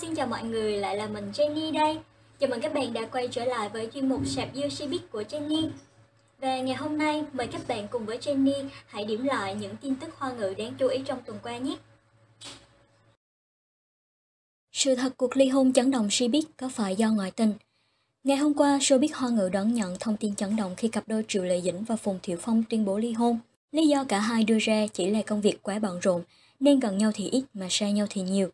xin chào mọi người, lại là mình Jenny đây. Chào mừng các bạn đã quay trở lại với chuyên mục Sạp Dưa shibik của Jenny. Và ngày hôm nay, mời các bạn cùng với Jenny hãy điểm lại những tin tức hoa ngữ đáng chú ý trong tuần qua nhé. Sự thật cuộc ly hôn chấn động shibik có phải do ngoại tình? Ngày hôm qua, showbiz hoa ngữ đón nhận thông tin chấn động khi cặp đôi Triệu Lệ Dĩnh và Phùng Thiệu Phong tuyên bố ly hôn. Lý do cả hai đưa ra chỉ là công việc quá bận rộn, nên gần nhau thì ít mà xa nhau thì nhiều.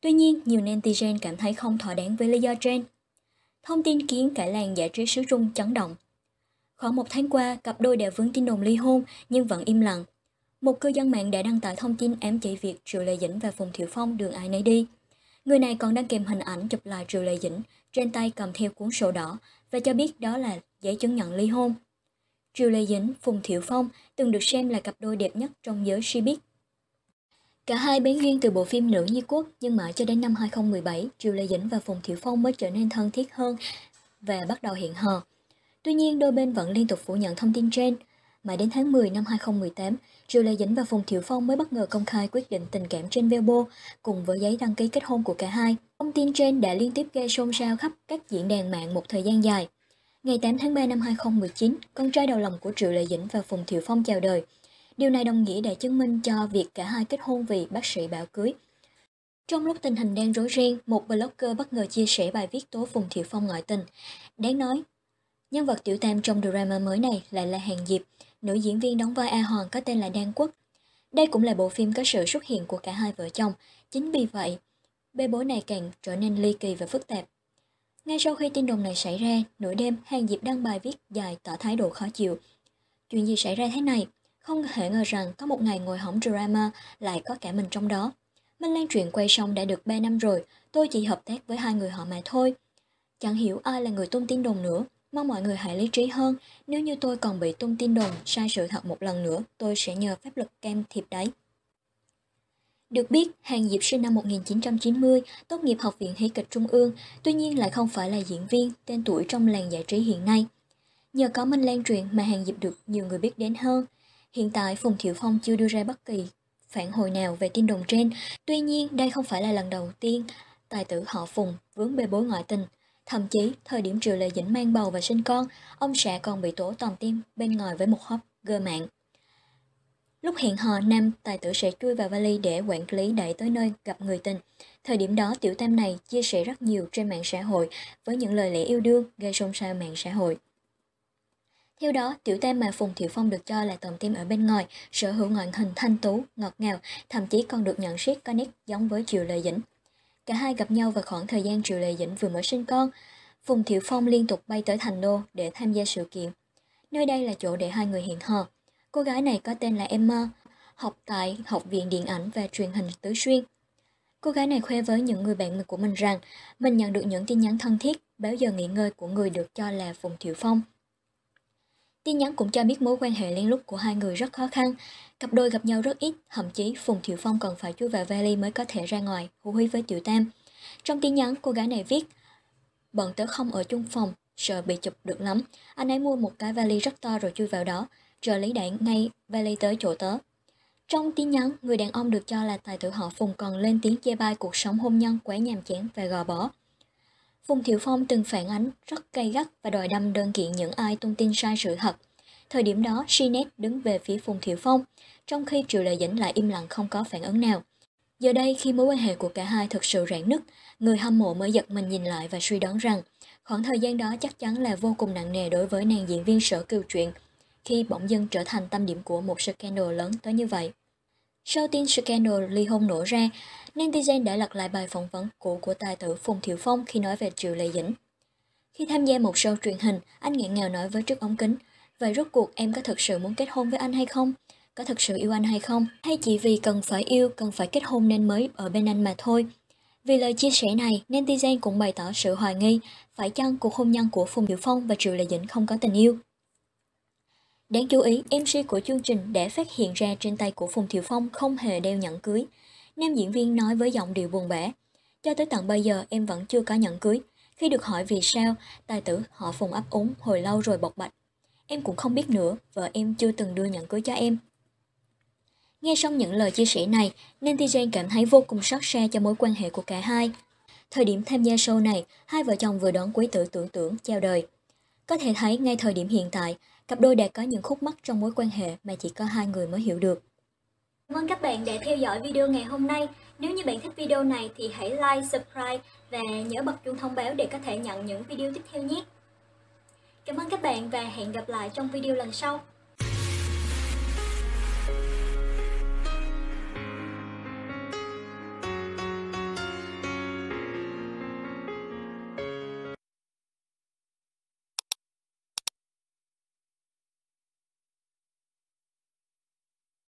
Tuy nhiên, nhiều netizen cảm thấy không thỏa đáng với lý do trên. Thông tin khiến cả làng giải trí xứ Trung chấn động. Khoảng một tháng qua, cặp đôi đã vướng tin đồn ly hôn nhưng vẫn im lặng. Một cư dân mạng đã đăng tải thông tin ám chỉ việc Triệu Lê Dĩnh và Phùng Thiệu Phong đường ai nấy đi. Người này còn đăng kèm hình ảnh chụp lại Triệu Lê Dĩnh, trên tay cầm theo cuốn sổ đỏ và cho biết đó là giấy chứng nhận ly hôn. Triệu Lê Dĩnh, Phùng Thiệu Phong từng được xem là cặp đôi đẹp nhất trong giới showbiz Cả hai bén duyên từ bộ phim Nữ Nhi Quốc nhưng mãi cho đến năm 2017, Triệu Lê Dĩnh và Phùng Thiệu Phong mới trở nên thân thiết hơn và bắt đầu hẹn hò. Tuy nhiên, đôi bên vẫn liên tục phủ nhận thông tin trên. Mãi đến tháng 10 năm 2018, Triệu Lê Dĩnh và Phùng Thiệu Phong mới bất ngờ công khai quyết định tình cảm trên Weibo cùng với giấy đăng ký kết hôn của cả hai. Thông tin trên đã liên tiếp gây xôn xao khắp các diễn đàn mạng một thời gian dài. Ngày 8 tháng 3 năm 2019, con trai đầu lòng của Triệu Lê Dĩnh và Phùng Thiệu Phong chào đời – Điều này đồng nghĩa để chứng minh cho việc cả hai kết hôn vì bác sĩ bảo cưới. Trong lúc tình hình đang rối ren, một blogger bất ngờ chia sẻ bài viết tố Phùng Thiệu Phong ngoại tình. Đáng nói, nhân vật tiểu tam trong drama mới này lại là Hàng Diệp, nữ diễn viên đóng vai A Hoàng có tên là Đan Quốc. Đây cũng là bộ phim có sự xuất hiện của cả hai vợ chồng, chính vì vậy, bê bối này càng trở nên ly kỳ và phức tạp. Ngay sau khi tin đồn này xảy ra, nửa đêm Hàng Diệp đăng bài viết dài tỏ thái độ khó chịu. Chuyện gì xảy ra thế này? Không hề ngờ rằng có một ngày ngồi hỏng drama lại có cả mình trong đó. Minh Lan truyện quay xong đã được 3 năm rồi, tôi chỉ hợp tác với hai người họ mà thôi. Chẳng hiểu ai là người tung tin đồn nữa, mong mọi người hãy lý trí hơn. Nếu như tôi còn bị tung tin đồn, sai sự thật một lần nữa, tôi sẽ nhờ pháp luật can thiệp đấy. Được biết, Hàng Diệp sinh năm 1990, tốt nghiệp Học viện Hí kịch Trung ương, tuy nhiên lại không phải là diễn viên, tên tuổi trong làng giải trí hiện nay. Nhờ có Minh Lan truyền mà Hàng Diệp được nhiều người biết đến hơn – Hiện tại Phùng Thiệu Phong chưa đưa ra bất kỳ phản hồi nào về tin đồn trên, tuy nhiên đây không phải là lần đầu tiên tài tử họ Phùng vướng bê bối ngoại tình. Thậm chí, thời điểm Triệu Lệ Dĩnh mang bầu và sinh con, ông sẽ còn bị tổ tòng tim bên ngoài với một hot gơ mạng. Lúc hẹn hò, nam tài tử sẽ chui vào vali để quản lý đẩy tới nơi gặp người tình. Thời điểm đó, tiểu tam này chia sẻ rất nhiều trên mạng xã hội với những lời lẽ yêu đương gây xôn xao mạng xã hội. Theo đó, tiểu tam mà Phùng Thiệu Phong được cho là tổng tim ở bên ngoài, sở hữu ngoại hình thanh tú, ngọt ngào, thậm chí còn được nhận xét có nét giống với Triệu Lệ Dĩnh. Cả hai gặp nhau vào khoảng thời gian Triệu Lệ Dĩnh vừa mới sinh con. Phùng Thiệu Phong liên tục bay tới Thành Đô để tham gia sự kiện. Nơi đây là chỗ để hai người hẹn hò. Cô gái này có tên là Emma, học tại Học viện Điện ảnh và Truyền hình Tứ Xuyên. Cô gái này khoe với những người bạn mình của mình rằng mình nhận được những tin nhắn thân thiết, báo giờ nghỉ ngơi của người được cho là Phùng Thiệu Phong. Tin nhắn cũng cho biết mối quan hệ lén lút của hai người rất khó khăn, cặp đôi gặp nhau rất ít, thậm chí Phùng Thiệu Phong còn phải chui vào vali mới có thể ra ngoài, hú hí với Tiểu Tam. Trong tin nhắn, cô gái này viết, bọn tớ không ở chung phòng, sợ bị chụp được lắm, anh ấy mua một cái vali rất to rồi chui vào đó, rồi lấy đạn ngay vali tới chỗ tớ. Trong tin nhắn, người đàn ông được cho là tài tử họ Phùng còn lên tiếng chê bai cuộc sống hôn nhân quá nhàm chán và gò bó. Phùng Thiệu Phong từng phản ánh rất gay gắt và đòi đâm đơn kiện những ai tung tin sai sự thật. Thời điểm đó, Sinet đứng về phía Phùng Thiệu Phong, trong khi Triệu Lệ Dĩnh lại im lặng không có phản ứng nào. Giờ đây, khi mối quan hệ của cả hai thực sự rạn nứt, người hâm mộ mới giật mình nhìn lại và suy đoán rằng khoảng thời gian đó chắc chắn là vô cùng nặng nề đối với nàng diễn viên sở cừu chuyện, khi bỗng dưng trở thành tâm điểm của một scandal lớn tới như vậy. Sau tin scandal ly hôn nổ ra, netizen đã lật lại bài phỏng vấn cũ của tài tử Phùng Thiệu Phong khi nói về Triệu Lệ Dĩnh. Khi tham gia một show truyền hình, anh nghẹn ngào nói với trước ống kính, vậy rốt cuộc em có thật sự muốn kết hôn với anh hay không? Có thật sự yêu anh hay không? Hay chỉ vì cần phải yêu, cần phải kết hôn nên mới ở bên anh mà thôi? Vì lời chia sẻ này, netizen cũng bày tỏ sự hoài nghi, phải chăng cuộc hôn nhân của Phùng Diệu Phong và Triệu Lệ Dĩnh không có tình yêu? Đáng chú ý, MC của chương trình đã phát hiện ra trên tay của Phùng Thiệu Phong không hề đeo nhẫn cưới. Nam diễn viên nói với giọng điệu buồn bã. Cho tới tận bây giờ em vẫn chưa có nhẫn cưới. Khi được hỏi vì sao, tài tử họ Phùng ấp úng hồi lâu rồi bộc bạch. Em cũng không biết nữa, vợ em chưa từng đưa nhẫn cưới cho em. Nghe xong những lời chia sẻ này, netizen cảm thấy vô cùng xót xa cho mối quan hệ của cả hai. Thời điểm tham gia show này, hai vợ chồng vừa đón quý tử tưởng tượng chào đời. Có thể thấy ngay thời điểm hiện tại, cặp đôi đã có những khúc mắc trong mối quan hệ mà chỉ có hai người mới hiểu được. Cảm ơn các bạn đã theo dõi video ngày hôm nay. Nếu như bạn thích video này thì hãy like, subscribe và nhớ bật chuông thông báo để có thể nhận những video tiếp theo nhé. Cảm ơn các bạn và hẹn gặp lại trong video lần sau.